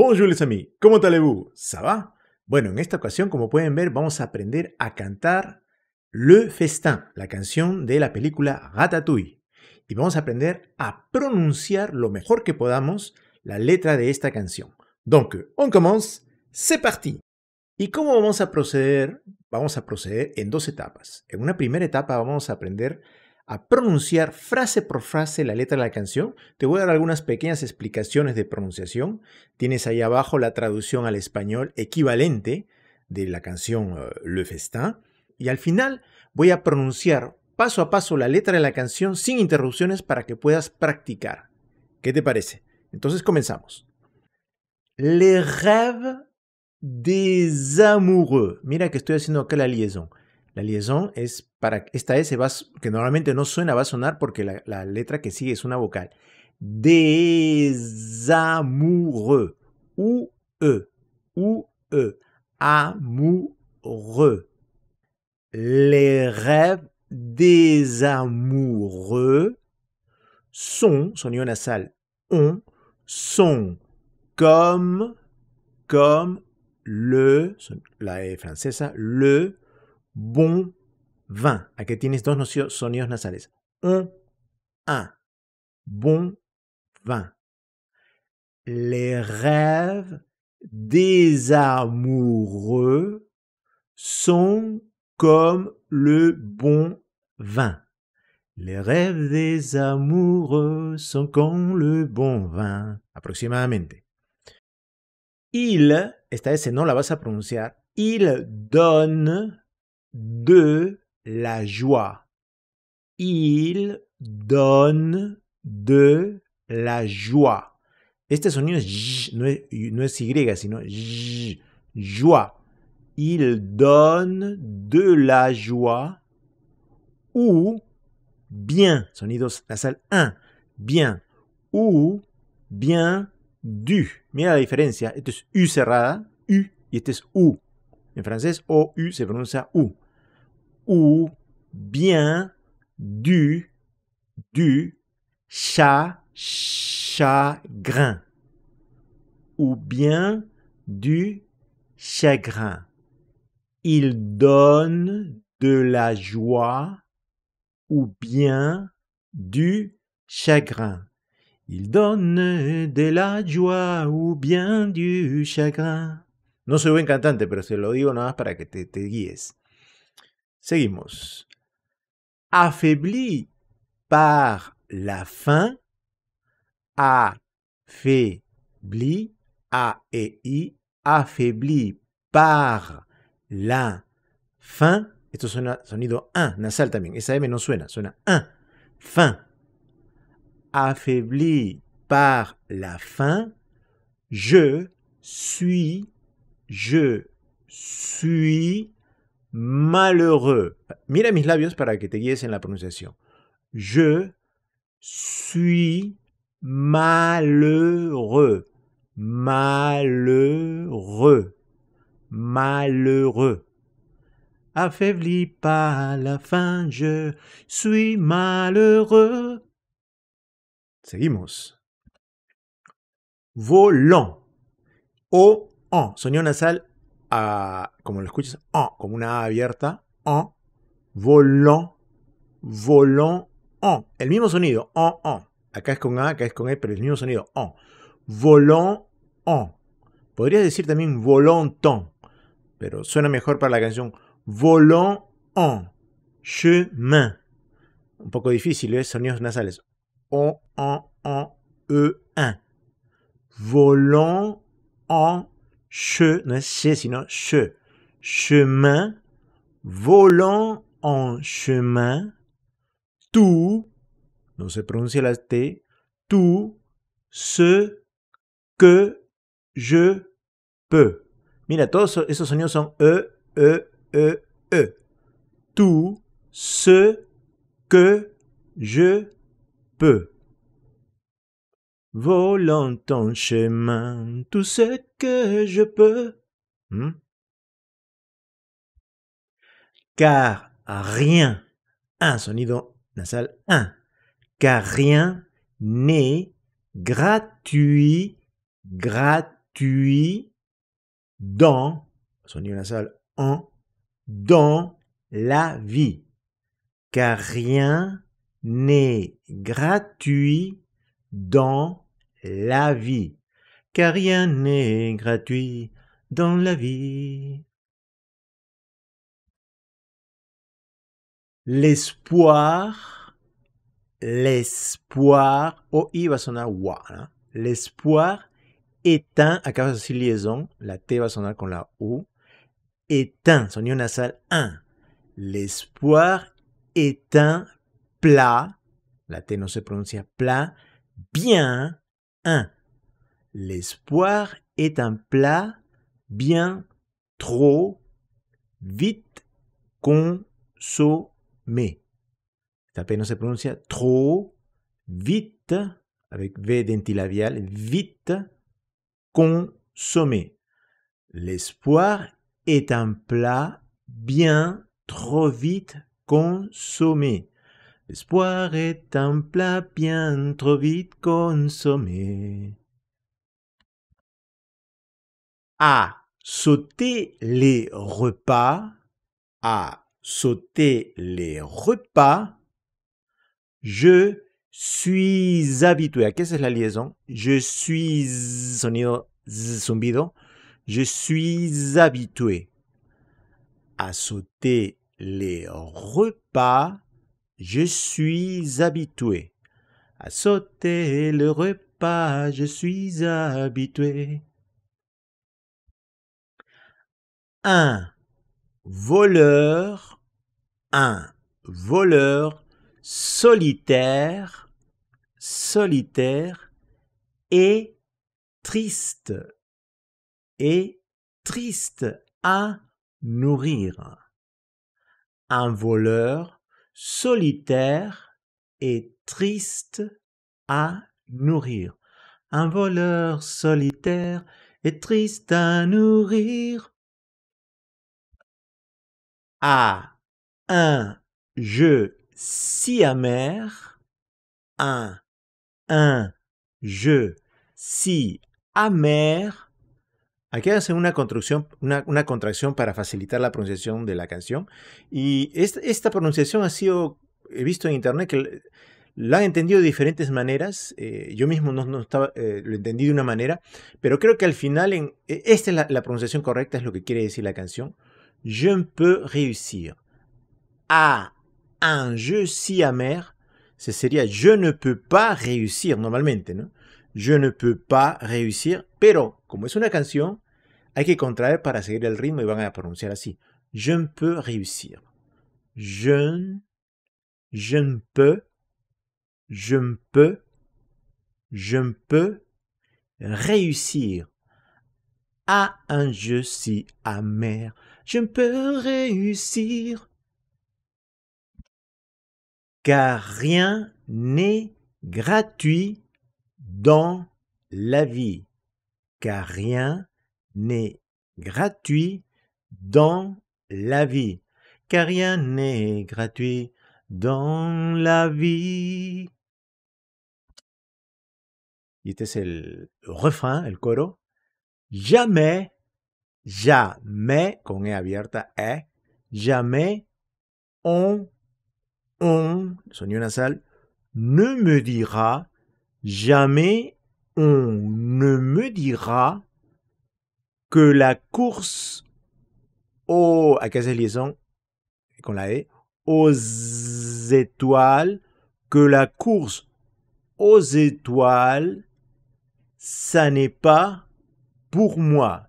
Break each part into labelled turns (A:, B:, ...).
A: Bonjour les amis, ¿cómo tal vous? ¿Ça va? Bueno, en esta ocasión, como pueden ver, vamos a aprender a cantar Le Festin, la canción de la película Ratatouille. Y vamos a aprender a pronunciar lo mejor que podamos la letra de esta canción. Donc, on commence, c'est parti. ¿Y cómo vamos a proceder? Vamos a proceder en dos etapas. En una primera etapa vamos a aprender a pronunciar frase por frase la letra de la canción. Te voy a dar algunas pequeñas explicaciones de pronunciación. Tienes ahí abajo la traducción al español equivalente de la canción eh, Le Festin. Y al final voy a pronunciar paso a paso la letra de la canción sin interrupciones para que puedas practicar. ¿Qué te parece? Entonces comenzamos. Les rêves des amoureux. Mira que estoy haciendo acá la liaison. La liaison es para esta S que normalmente no suena, va a sonar porque la, letra que sigue es una vocal. Desamoureux. amoureux. U e u e amoureux. Les rêves des amoureux son, sonido nasal, on, son, como, comme, le, la E francesa, le, bon vin. Aquí tienes dos sonidos nasales. Un, un. Bon vin. Les rêves des amoureux sont comme le bon vin. Les rêves des amoureux sont comme le bon vin. Aproximadamente. Il, esta S no la vas a pronunciar, il donne de la joie. Il donne de la joie. Este sonido es, no, es, no es Y, sino j, joie. Il donne de la joie ou bien, sonidos nasal 1, bien, ou bien du. Mira la diferencia, esto es U cerrada, U, y este es U. En français, OU se prononce OU. Ou bien du, du chagrin. Ou bien du chagrin. Il donne de la joie ou bien du chagrin. Il donne de la joie ou bien du chagrin. No soy buen cantante, pero se lo digo nada más para que te, guíes. Seguimos. Affaibli par la fin. Affaibli. A e i. Affaibli par la fin. Esto suena sonido A, nasal también. Esa M no suena, suena A. Fin. Affaibli par la fin. Je suis je suis malheureux. Mira mis labios para que te guíes en la prononciation. Je suis malheureux. Malheureux. Malheureux. Affaibli par la fin, je suis malheureux. Seguimos. Volant. O o, oh", sonido nasal, como lo escuchas, o, oh", como una A abierta, o, oh", Volón. voló, o, el mismo sonido, o, acá es con A, acá es con E, pero el mismo sonido, o, voló, o, podrías decir también volonton, pero suena mejor para la canción, Volón. o, chemin, un poco difícil, ¿eh? sonidos nasales, o, o, o, e, un Volón. che, ne che, sinon che. Chemin, volant en chemin, tout, no se pronuncia la T, tout ce que je peux. Mira, todos esos sonidos son E, E, E, E. Tout ce que je peux volant ton chemin tout ce que je peux. Hmm? Car rien, un sonido nasal, un, car rien n'est gratuit, gratuit dans, la nasal, un, dans la vie. Car rien n'est gratuit dans la vie, car rien n'est gratuit dans la vie. L'espoir, l'espoir, oh, i va sonner hein. l'espoir éteint, à cause de cette liaison, la T va sonner comme la O, éteint, son nasal 1. L'espoir éteint plat, la T ne se prononcia plat, bien un, L'espoir est un plat bien trop vite consommé. Ça, peine se trop vite avec V dentilabial, vite consommé. L'espoir est un plat bien trop vite consommé. L'espoir est un plat bien trop vite consommé. À sauter les repas, à sauter les repas, je suis habitué. à que c'est la liaison? Je suis sonido zumbido. Je suis habitué à sauter les repas je suis habitué à sauter le repas, je suis habitué. Un Voleur, un voleur solitaire, solitaire et triste, et triste à nourrir. Un voleur solitaire et triste à nourrir. Un voleur solitaire et triste à nourrir. A un jeu si amer, un, un jeu si amer, Aquí hacen una, construcción, una, una, contracción para facilitar la pronunciación de la canción. Y esta, pronunciación ha sido, he visto en internet que la han entendido de diferentes maneras. Eh, yo mismo no, estaba, eh, lo entendí de una manera, pero creo que al final e-, esta es la, pronunciación correcta, es lo que quiere decir la canción. Je ne peux réussir A un jeu si amer. Se sería je ne peux pas réussir normalmente, ¿no? Je ne peux pas réussir, pero comme es una canción, hay que contraer para seguir el ritmo y van a prononcer ainsi. Je ne peux réussir. Je ne, je ne peux, je ne peux, je ne peux réussir à un jeu si amer. Je ne peux réussir car rien n'est gratuit dans la vie, car rien n'est gratuit dans la vie, car rien n'est gratuit dans la vie. Et le le refrain, le coro. Jamais, jamais, con E abierta, E, jamais, on, on, son nasal, ne me dira Jamais on ne me dira que la course aux, à aux étoiles, que la course aux étoiles, ça n'est pas pour moi.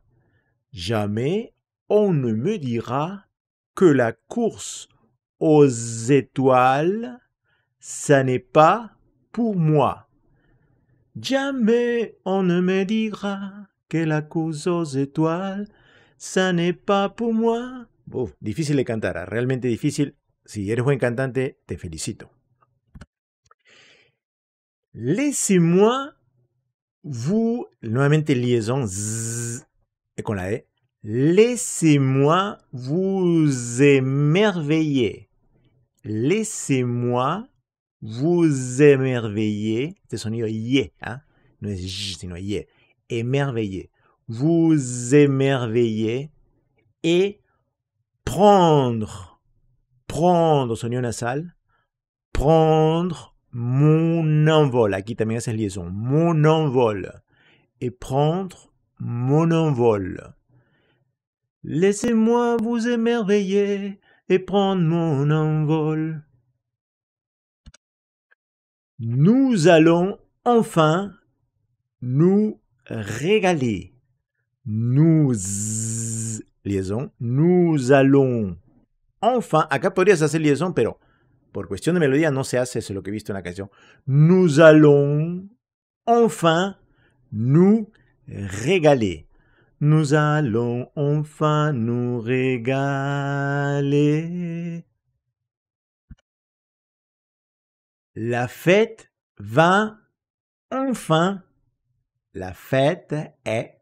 A: Jamais on ne me dira que la course aux étoiles, ça n'est pas pour moi. Jamais on ne me dira que la cause aux étoiles, ça n'est pas pour moi. Difficile difícil de cantar, ah, realmente difficile. Si eres buen cantante, te felicito. Laissez-moi vous, nuevamente liaison Et con la E, laissez-moi vous émerveiller. Laissez-moi vous émerveillez, c'est son yé, hein? yé. Émerveillez. Vous émerveillez et prendre, prendre son nasal, prendre mon envol. Aquí también cette liaison. Mon envol. Et prendre mon envol. Laissez-moi vous émerveiller et prendre mon envol. Nous allons enfin nous régaler. Nous liaison. Nous allons enfin. Acá podrías hacer liaison, pero por cuestión de melodía no se hace. Eso lo que he visto en la canción. Nous allons enfin nous régaler. Nous allons enfin nous régaler. La fête va enfin. La fête est.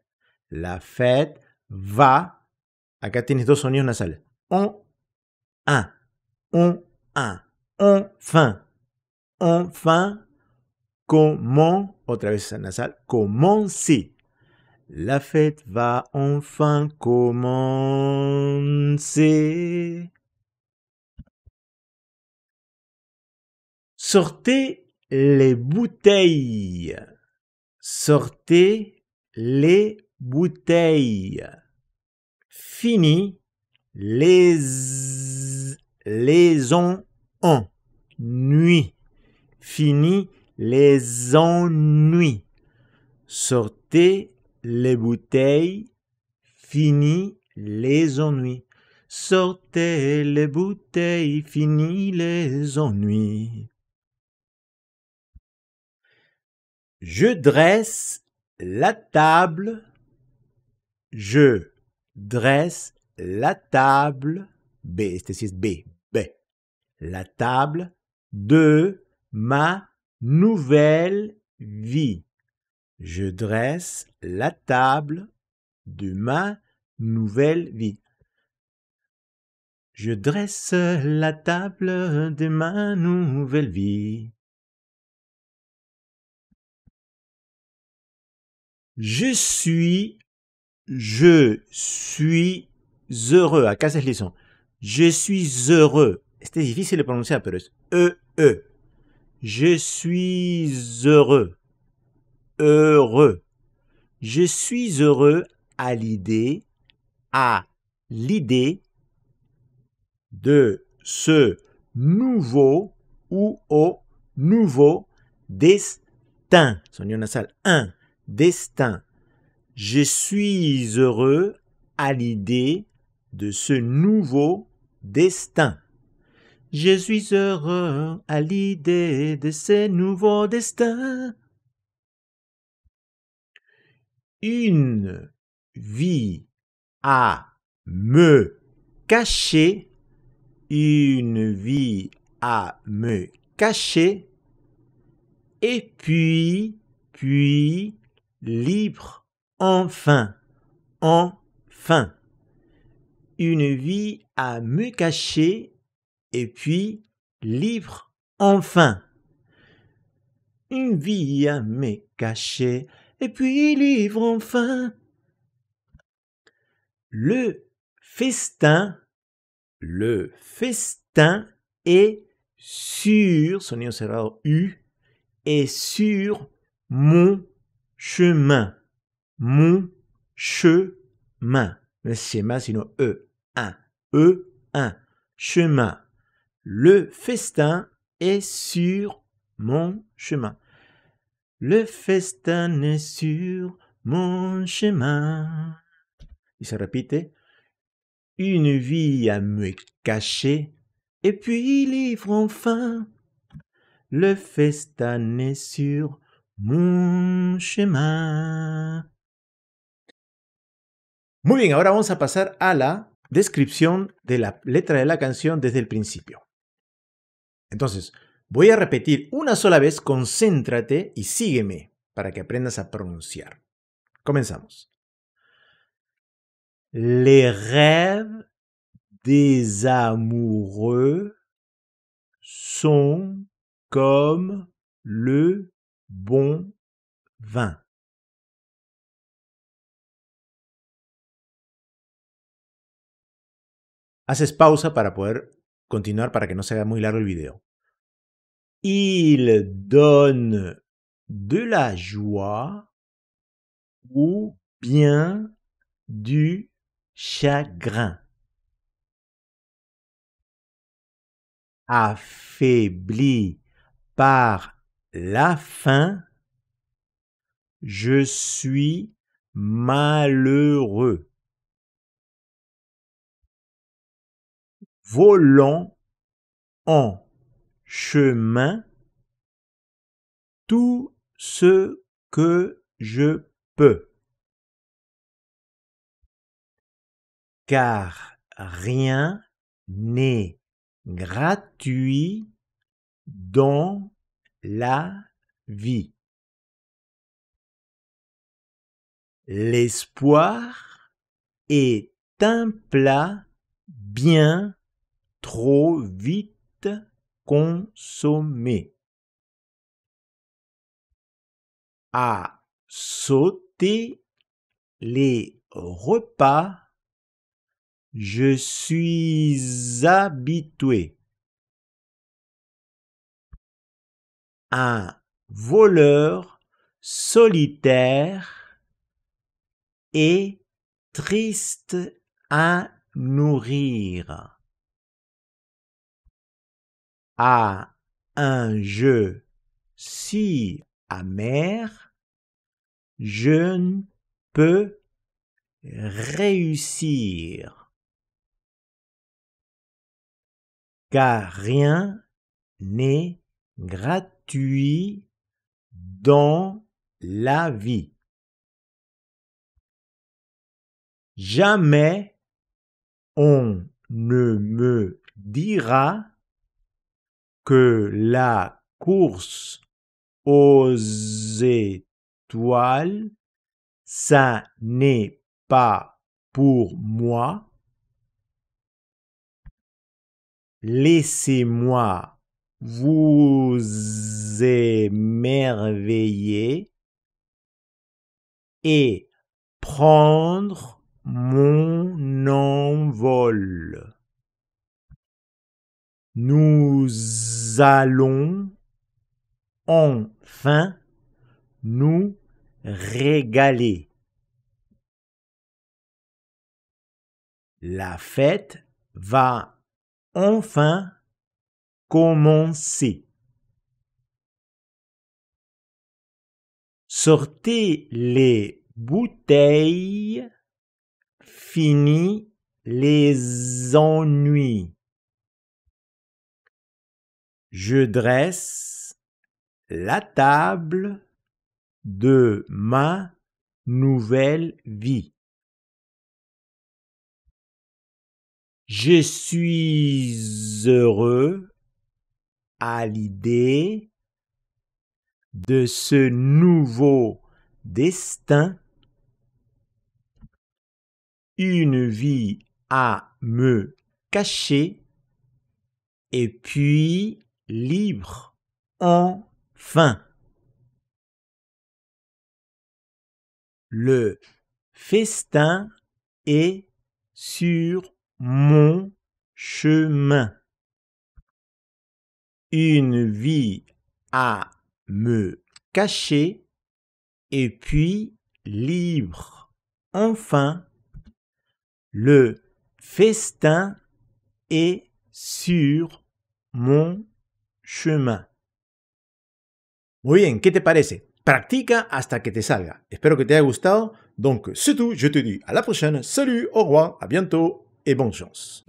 A: La fête va. Acá tienes dos sonidos nasales. On, un. On, un. Enfin. Enfin. Comment. Otra vez nasal. Comment si. La fête va enfin commencer. Sortez les bouteilles. Sortez les bouteilles. Fini les les ennuis. Fini les ennuis. Sortez les bouteilles. Fini les ennuis. Sortez les bouteilles, fini les ennuis. Je dresse la table. Je dresse la table. B, c'est B. B. La table de ma nouvelle vie. Je dresse la table de ma nouvelle vie. Je dresse la table de ma nouvelle vie. Je suis, je suis heureux. à casser les sons. Je suis heureux. C'était difficile de de un un peu E, E. Je suis heureux. Heureux. Je suis heureux à l'idée, à l'idée de ce nouveau ou au nouveau destin. Sonido nasal. 1 destin. Je suis heureux à l'idée de ce nouveau destin. Je suis heureux à l'idée de ce nouveau destin. Une vie à me cacher, une vie à me cacher, et puis, puis, libre enfin, enfin. Une vie à me cacher et puis libre enfin. Une vie à me cacher et puis libre enfin. Le festin, le festin est sur, son sera U, est sur mon chemin, mon chemin. Le schéma, c'est E, 1, E, 1, chemin. Le festin est sur mon chemin. Le festin est sur mon chemin. Il se répétait. Une vie à me cacher, et puis livre enfin. Le festin est sur Muy bien, ahora vamos a pasar a la descripción de la letra de la canción desde el principio. Entonces, voy a repetir una sola vez, concéntrate y sígueme para que aprendas a pronunciar. Comenzamos. Les rêves des amoureux sont comme le bon vin Haces pause pour pouvoir continuer para que no se haga muy largo el video. Il donne de la joie ou bien du chagrin. Affaibli par la fin, Je suis malheureux. Volons en chemin tout ce que je peux. Car rien n'est gratuit dans la vie. L'espoir est un plat bien trop vite consommé. À sauter les repas, je suis habitué. un voleur solitaire et triste à nourrir. À un jeu si amer, je ne peux réussir. Car rien n'est gratuit dans la vie. Jamais on ne me dira que la course aux étoiles, ça n'est pas pour moi. Laissez-moi vous émerveiller et prendre mon envol. Nous allons enfin nous régaler. La fête va enfin Commencer. Sortez les bouteilles. Finis les ennuis. Je dresse la table de ma nouvelle vie. Je suis heureux à l'idée de ce nouveau destin, une vie à me cacher et puis libre enfin. Le festin est sur mon chemin une vie à me cacher et puis libre. Enfin, le festin est sur mon chemin. Muy bien, ¿qué te parece? Practica hasta que te salga. Espero que te haya gustado. Donc, c'est tout. Je te dis à la prochaine. Salut, au revoir, à bientôt et bonne chance.